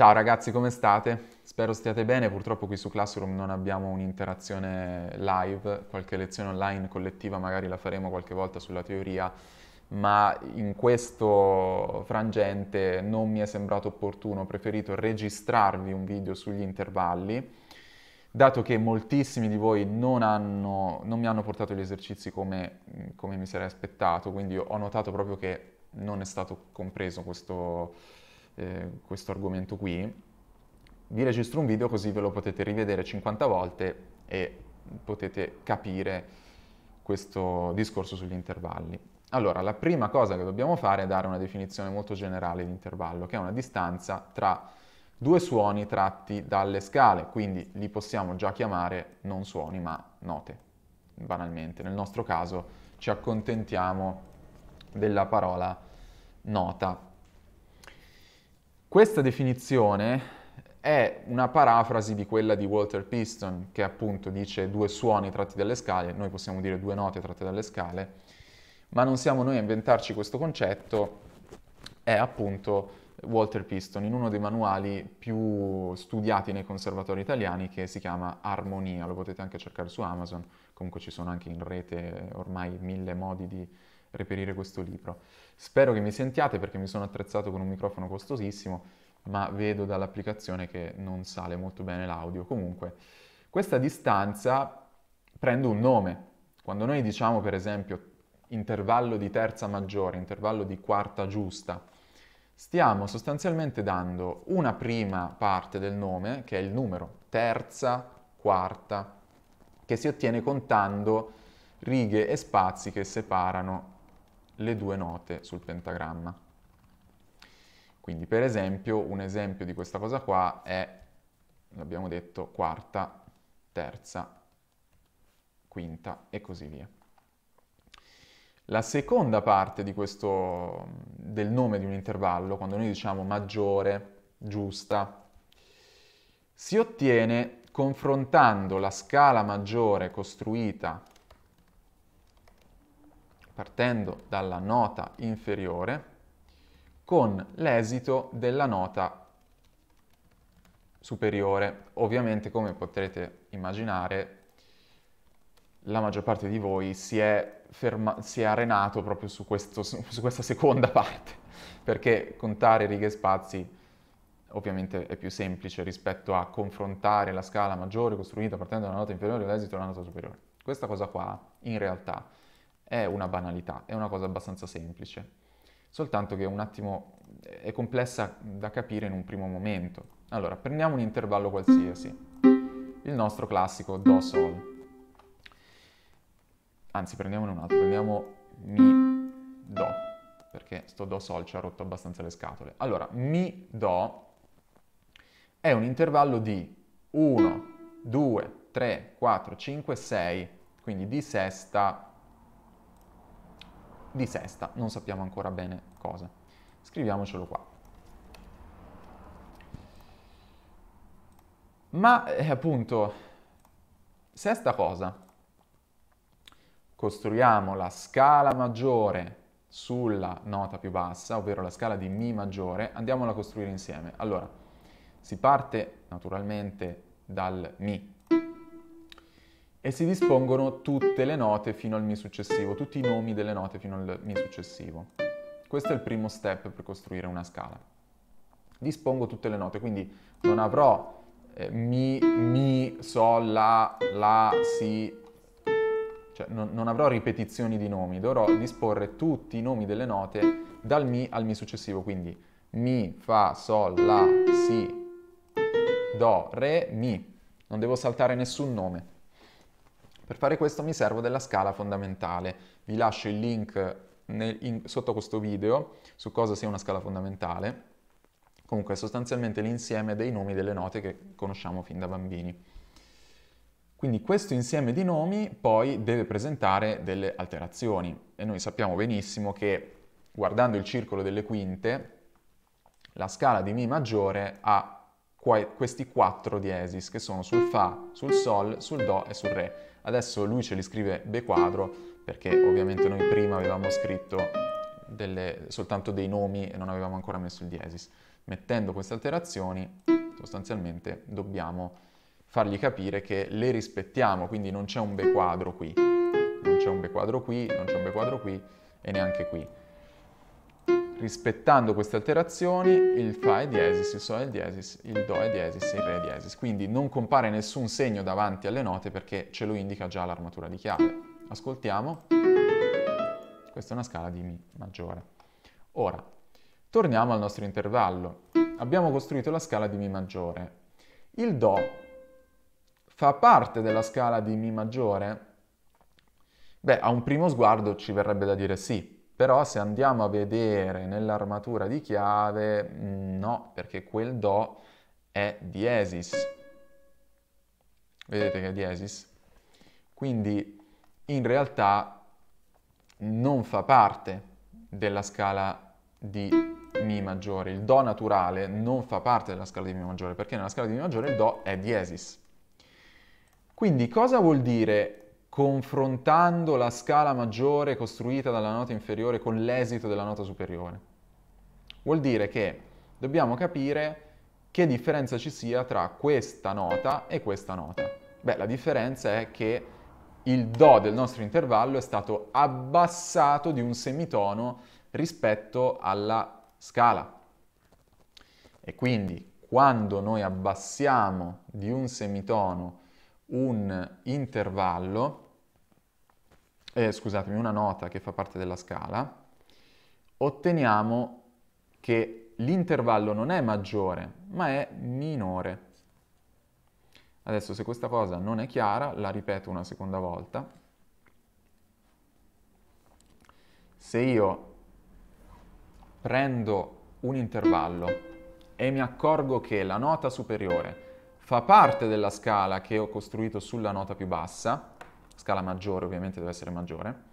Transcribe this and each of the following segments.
Ciao ragazzi, come state? Spero stiate bene, purtroppo qui su Classroom non abbiamo un'interazione live, qualche lezione online collettiva magari la faremo qualche volta sulla teoria, ma in questo frangente non mi è sembrato opportuno, ho preferito registrarvi un video sugli intervalli, dato che moltissimi di voi non, hanno, non mi hanno portato gli esercizi come, come mi sarei aspettato, quindi ho notato proprio che non è stato compreso questo eh, questo argomento qui, vi registro un video così ve lo potete rivedere 50 volte e potete capire questo discorso sugli intervalli. Allora, la prima cosa che dobbiamo fare è dare una definizione molto generale di intervallo, che è una distanza tra due suoni tratti dalle scale, quindi li possiamo già chiamare non suoni ma note, banalmente. Nel nostro caso ci accontentiamo della parola nota questa definizione è una parafrasi di quella di Walter Piston, che appunto dice due suoni tratti dalle scale, noi possiamo dire due note tratte dalle scale, ma non siamo noi a inventarci questo concetto, è appunto Walter Piston in uno dei manuali più studiati nei conservatori italiani che si chiama Armonia, lo potete anche cercare su Amazon, comunque ci sono anche in rete ormai mille modi di reperire questo libro. Spero che mi sentiate perché mi sono attrezzato con un microfono costosissimo, ma vedo dall'applicazione che non sale molto bene l'audio. Comunque, questa distanza prende un nome. Quando noi diciamo, per esempio, intervallo di terza maggiore, intervallo di quarta giusta, stiamo sostanzialmente dando una prima parte del nome, che è il numero, terza, quarta, che si ottiene contando righe e spazi che separano le due note sul pentagramma. Quindi per esempio un esempio di questa cosa qua è, l'abbiamo detto, quarta, terza, quinta e così via. La seconda parte questo, del nome di un intervallo, quando noi diciamo maggiore, giusta, si ottiene confrontando la scala maggiore costruita partendo dalla nota inferiore con l'esito della nota superiore. Ovviamente, come potrete immaginare, la maggior parte di voi si è, ferma- si è arenato proprio su, questo, su, questa seconda parte, perché contare righe e spazi ovviamente è più semplice rispetto a confrontare la scala maggiore costruita partendo dalla nota inferiore e l'esito della nota superiore. Questa cosa qua, in realtà, è una banalità, è una cosa abbastanza semplice, soltanto che è un attimo è complessa da capire in un primo momento. Allora, prendiamo un intervallo qualsiasi, il nostro classico Do Sol. Anzi, prendiamone un altro, prendiamo Mi Do, perché sto Do Sol ci ha rotto abbastanza le scatole. Allora, Mi Do è un intervallo di 1, 2, 3, 4, 5, 6, quindi di sesta di sesta, non sappiamo ancora bene cosa. Scriviamocelo qua. Ma eh, appunto, sesta cosa, costruiamo la scala maggiore sulla nota più bassa, ovvero la scala di Mi maggiore, andiamola a costruire insieme. Allora, si parte naturalmente dal Mi, e si dispongono tutte le note fino al Mi successivo, tutti i nomi delle note fino al Mi successivo. Questo è il primo step per costruire una scala. Dispongo tutte le note, quindi non avrò eh, Mi, Mi, Sol, La, La, Si, cioè non, non avrò ripetizioni di nomi, dovrò disporre tutti i nomi delle note dal Mi al Mi successivo, quindi Mi, Fa, Sol, La, Si, Do, Re, Mi. Non devo saltare nessun nome. Per fare questo mi servo della scala fondamentale. Vi lascio il link nel, in, sotto questo video su cosa sia una scala fondamentale. Comunque è sostanzialmente l'insieme dei nomi delle note che conosciamo fin da bambini. Quindi questo insieme di nomi poi deve presentare delle alterazioni e noi sappiamo benissimo che guardando il circolo delle quinte la scala di Mi maggiore ha questi quattro diesis che sono sul Fa, sul Sol, sul Do e sul Re. Adesso lui ce li scrive be quadro perché ovviamente noi prima avevamo scritto delle, soltanto dei nomi e non avevamo ancora messo il diesis. Mettendo queste alterazioni sostanzialmente dobbiamo fargli capire che le rispettiamo, quindi non c'è un be quadro qui, non c'è un be quadro qui, non c'è un be quadro qui e neanche qui rispettando queste alterazioni il Fa è diesis, il Sol è diesis, il Do è diesis e il Re è diesis. Quindi non compare nessun segno davanti alle note perché ce lo indica già l'armatura di chiave. Ascoltiamo. Questa è una scala di Mi maggiore. Ora, torniamo al nostro intervallo. Abbiamo costruito la scala di Mi maggiore. Il Do fa parte della scala di Mi maggiore? Beh, a un primo sguardo ci verrebbe da dire sì, però se andiamo a vedere nell'armatura di chiave, mm, no, perché quel Do è diesis. Vedete che è diesis? Quindi in realtà non fa parte della scala di Mi maggiore. Il Do naturale non fa parte della scala di Mi maggiore, perché nella scala di Mi maggiore il Do è diesis. Quindi cosa vuol dire confrontando la scala maggiore costruita dalla nota inferiore con l'esito della nota superiore. Vuol dire che dobbiamo capire che differenza ci sia tra questa nota e questa nota. Beh, la differenza è che il Do del nostro intervallo è stato abbassato di un semitono rispetto alla scala. E quindi quando noi abbassiamo di un semitono un intervallo, eh, scusatemi, una nota che fa parte della scala, otteniamo che l'intervallo non è maggiore, ma è minore. Adesso se questa cosa non è chiara, la ripeto una seconda volta. Se io prendo un intervallo e mi accorgo che la nota superiore fa parte della scala che ho costruito sulla nota più bassa, scala maggiore ovviamente deve essere maggiore,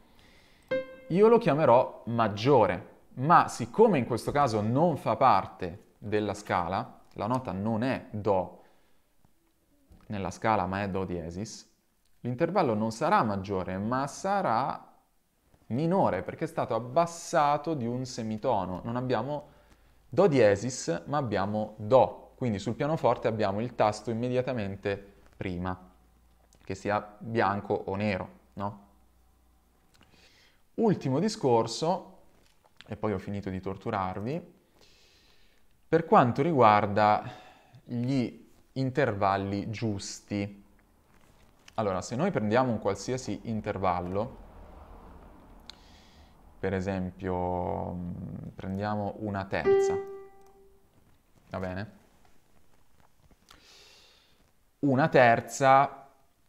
io lo chiamerò maggiore, ma siccome in questo caso non fa parte della scala, la nota non è Do nella scala ma è Do diesis, l'intervallo non sarà maggiore ma sarà minore perché è stato abbassato di un semitono. Non abbiamo Do diesis ma abbiamo Do, quindi sul pianoforte abbiamo il tasto immediatamente prima che sia bianco o nero, no? Ultimo discorso, e poi ho finito di torturarvi, per quanto riguarda gli intervalli giusti. Allora, se noi prendiamo un qualsiasi intervallo, per esempio mm, prendiamo una terza, va bene? Una terza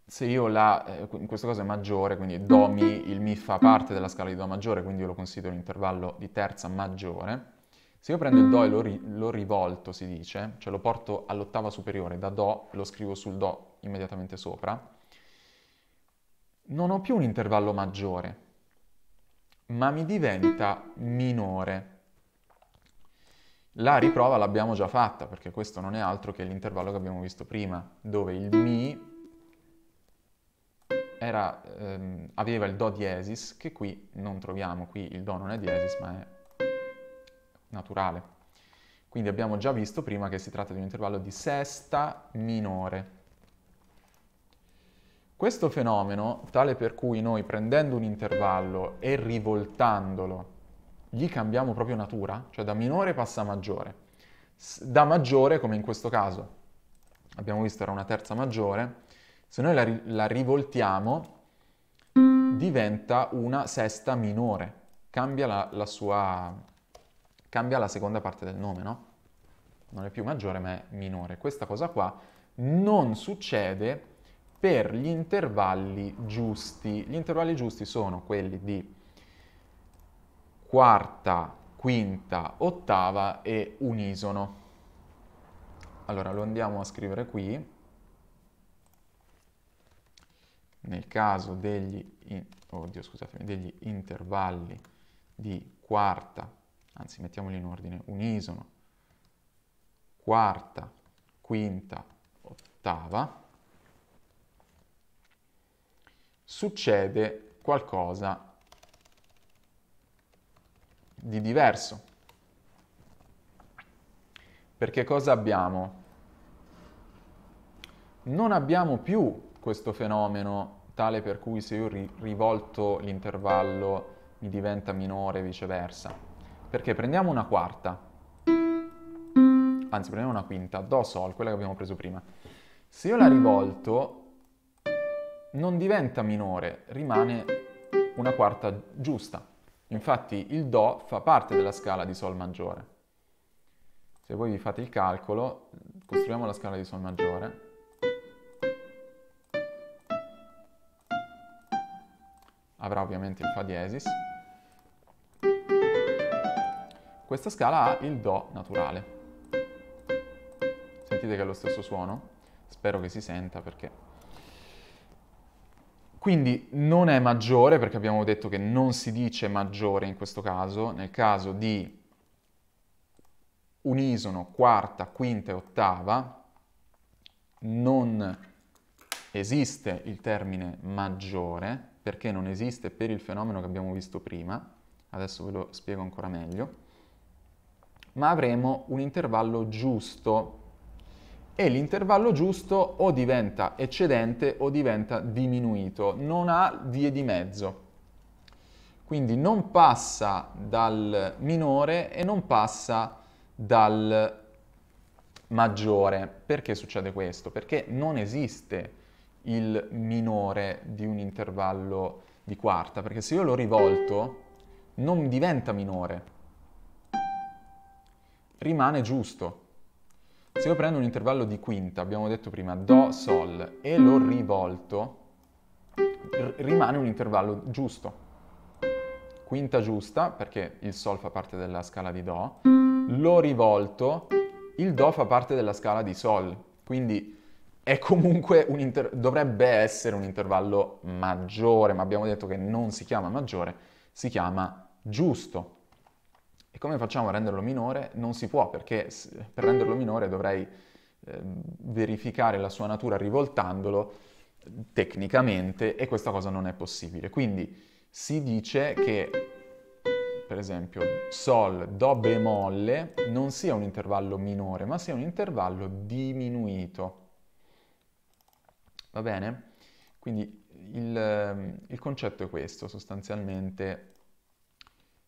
se io la, eh, in questo caso è maggiore, quindi do mm-hmm. mi, il mi fa mm. parte della scala di do maggiore, quindi io lo considero un intervallo di terza maggiore, se io prendo il do e lo, mm. ri, lo rivolto, si dice, cioè lo porto all'ottava superiore, da do lo scrivo sul do immediatamente sopra, non ho più un intervallo maggiore, ma mi diventa minore. La riprova l'abbiamo già fatta, perché questo non è altro che l'intervallo che abbiamo visto prima, dove il mi era, ehm, aveva il Do diesis, che qui non troviamo, qui il Do non è diesis ma è naturale. Quindi abbiamo già visto prima che si tratta di un intervallo di sesta minore. Questo fenomeno, tale per cui noi prendendo un intervallo e rivoltandolo, gli cambiamo proprio natura, cioè da minore passa a maggiore. Da maggiore, come in questo caso, abbiamo visto era una terza maggiore, se noi la, la rivoltiamo, diventa una sesta minore, cambia la, la sua... cambia la seconda parte del nome, no? Non è più maggiore ma è minore. Questa cosa qua non succede per gli intervalli giusti. Gli intervalli giusti sono quelli di quarta, quinta, ottava e unisono. Allora lo andiamo a scrivere qui. nel caso degli, in, oddio, degli intervalli di quarta, anzi mettiamoli in ordine, unisono, quarta, quinta, ottava, succede qualcosa di diverso. Perché cosa abbiamo? Non abbiamo più questo fenomeno tale per cui se io ri- rivolto l'intervallo mi diventa minore e viceversa. Perché prendiamo una quarta, anzi prendiamo una quinta, Do Sol, quella che abbiamo preso prima. Se io la rivolto non diventa minore, rimane una quarta giusta. Infatti il Do fa parte della scala di Sol maggiore. Se voi vi fate il calcolo, costruiamo la scala di Sol maggiore, avrà ovviamente il Fa diesis. Questa scala ha il Do naturale. Sentite che è lo stesso suono? Spero che si senta perché... Quindi non è maggiore, perché abbiamo detto che non si dice maggiore in questo caso, nel caso di unisono, quarta, quinta e ottava, non esiste il termine maggiore, perché non esiste per il fenomeno che abbiamo visto prima, adesso ve lo spiego ancora meglio, ma avremo un intervallo giusto e l'intervallo giusto o diventa eccedente o diventa diminuito, non ha vie di mezzo. Quindi non passa dal minore e non passa dal maggiore. Perché succede questo? Perché non esiste il minore di un intervallo di quarta, perché se io l'ho rivolto non diventa minore, rimane giusto. Se io prendo un intervallo di quinta, abbiamo detto prima Do, Sol, e l'ho rivolto, rimane un intervallo giusto. Quinta giusta, perché il Sol fa parte della scala di Do, l'ho rivolto, il Do fa parte della scala di Sol, quindi è comunque un inter- dovrebbe essere un intervallo maggiore, ma abbiamo detto che non si chiama maggiore, si chiama giusto. E come facciamo a renderlo minore? Non si può, perché per renderlo minore dovrei eh, verificare la sua natura rivoltandolo tecnicamente e questa cosa non è possibile. Quindi si dice che per esempio Sol, Do bemolle non sia un intervallo minore, ma sia un intervallo diminuito. Va bene? Quindi il, ehm, il concetto è questo, sostanzialmente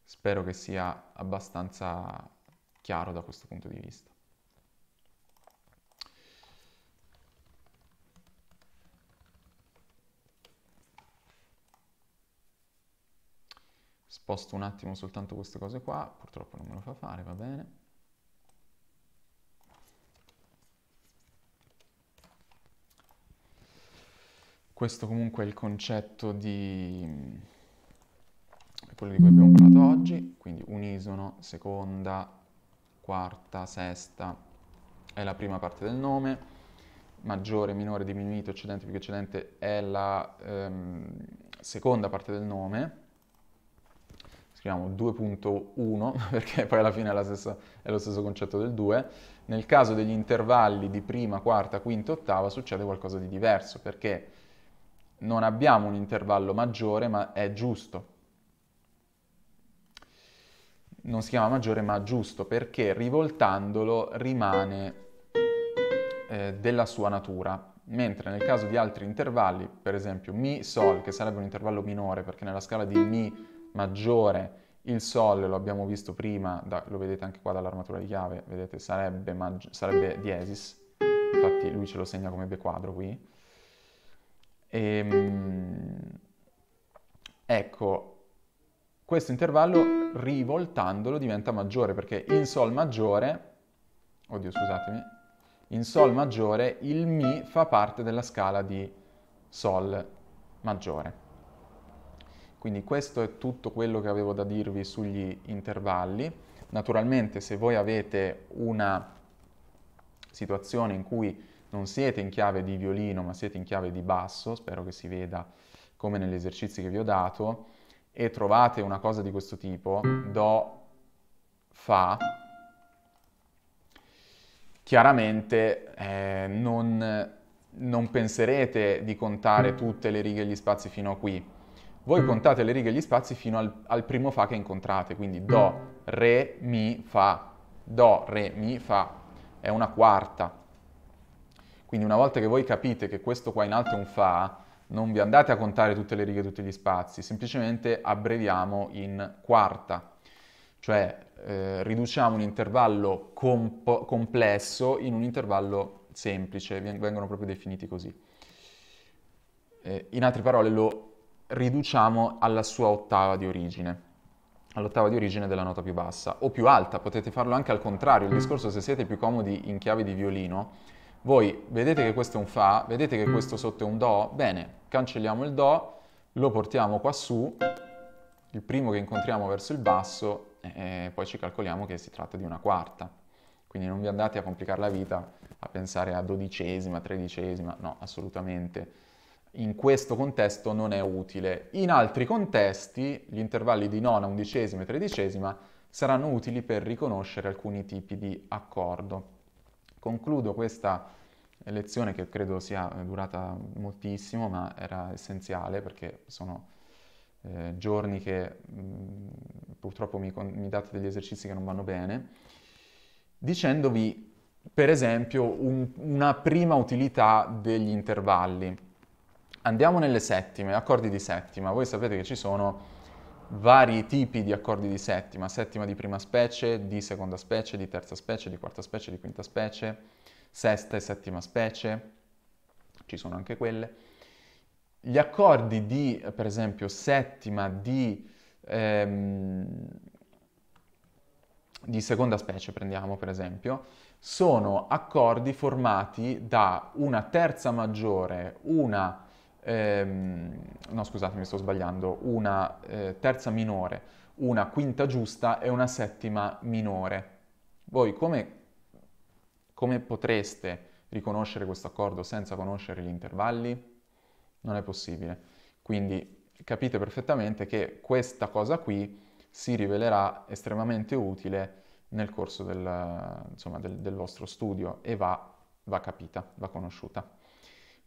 spero che sia abbastanza chiaro da questo punto di vista. Sposto un attimo soltanto queste cose qua, purtroppo non me lo fa fare, va bene. Questo comunque è il concetto di mm, quello di cui abbiamo parlato oggi, quindi unisono, seconda, quarta, sesta è la prima parte del nome, maggiore, minore, diminuito, eccedente, più che eccedente è la ehm, seconda parte del nome, scriviamo 2.1 perché poi alla fine è, stessa, è, lo stesso concetto del 2. Nel caso degli intervalli di prima, quarta, quinta, ottava succede qualcosa di diverso perché non abbiamo un intervallo maggiore, ma è giusto. Non si chiama maggiore, ma giusto, perché rivoltandolo rimane eh, della sua natura. Mentre nel caso di altri intervalli, per esempio Mi, Sol, che sarebbe un intervallo minore, perché nella scala di Mi maggiore il Sol, lo abbiamo visto prima, da, lo vedete anche qua dall'armatura di chiave, vedete, sarebbe, sarebbe diesis, infatti lui ce lo segna come bequadro qui, e, ehm, ecco, questo intervallo rivoltandolo diventa maggiore perché in Sol maggiore, oddio scusatemi, in Sol maggiore il Mi fa parte della scala di Sol maggiore. Quindi questo è tutto quello che avevo da dirvi sugli intervalli. Naturalmente se voi avete una situazione in cui non siete in chiave di violino ma siete in chiave di basso, spero che si veda come negli esercizi che vi ho dato, e trovate una cosa di questo tipo, Do, Fa, chiaramente eh, non, non penserete di contare tutte le righe e gli spazi fino a qui. Voi contate le righe e gli spazi fino al, al primo Fa che incontrate, quindi Do, Re, Mi, Fa, Do, Re, Mi, Fa, è una quarta quindi una volta che voi capite che questo qua in alto è un fa, non vi andate a contare tutte le righe, tutti gli spazi, semplicemente abbreviamo in quarta, cioè eh, riduciamo un intervallo comp- complesso in un intervallo semplice, vengono proprio definiti così. Eh, in altre parole lo riduciamo alla sua ottava di origine, all'ottava di origine della nota più bassa o più alta, potete farlo anche al contrario, il discorso se siete più comodi in chiave di violino, voi vedete che questo è un Fa, vedete che questo sotto è un Do? Bene, cancelliamo il Do, lo portiamo qua su, il primo che incontriamo verso il basso e poi ci calcoliamo che si tratta di una quarta. Quindi non vi andate a complicare la vita a pensare a dodicesima, tredicesima, no, assolutamente. In questo contesto non è utile. In altri contesti gli intervalli di nona, undicesima e tredicesima saranno utili per riconoscere alcuni tipi di accordo. Concludo questa lezione che credo sia eh, durata moltissimo, ma era essenziale perché sono eh, giorni che mh, mm, purtroppo mi, mi date degli esercizi che non vanno bene, dicendovi per esempio un, una prima utilità degli intervalli. Andiamo nelle settime, accordi di settima. Voi sapete che ci sono vari tipi di accordi di settima, settima di prima specie, di seconda specie, di terza specie, di quarta specie, di quinta specie, sesta e settima specie, ci sono anche quelle. Gli accordi di, per esempio, settima di, ehm, di seconda specie, prendiamo per esempio, sono accordi formati da una terza maggiore, una ehm, no scusatemi sto sbagliando, una eh, terza minore, una quinta giusta e una settima minore. Voi come, come potreste riconoscere questo accordo senza conoscere gli intervalli? Non è possibile. Quindi capite perfettamente che questa cosa qui si rivelerà estremamente utile nel corso del, insomma, del, del vostro studio e va, va capita, va conosciuta.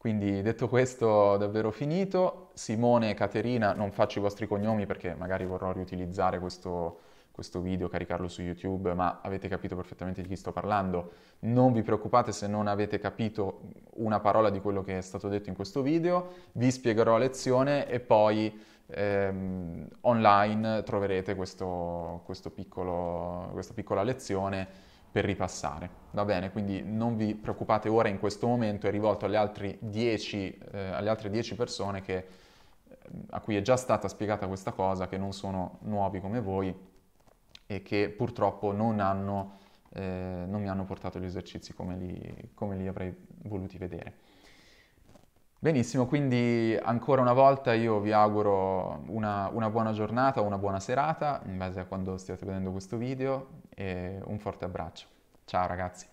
Quindi detto questo, davvero finito. Simone e Caterina, non faccio i vostri cognomi perché magari vorrò riutilizzare questo, questo video, caricarlo su YouTube, ma avete capito perfettamente di chi sto parlando. Non vi preoccupate se non avete capito una parola di quello che è stato detto in questo video, vi spiegherò a lezione e poi ehm, online troverete questo, questo piccolo, questa piccola lezione per ripassare. Va bene, quindi non vi preoccupate ora in questo momento, è rivolto alle eh, altre 10, eh, alle altre 10 persone che, eh, a cui è già stata spiegata questa cosa, che non sono nuovi come voi e che purtroppo non, hanno, eh, non mi hanno portato gli esercizi come li, come li avrei voluti vedere. Benissimo, quindi ancora una volta io vi auguro una, una buona giornata, una buona serata, in base a quando stiate vedendo questo video, e un forte abbraccio. Ciao ragazzi!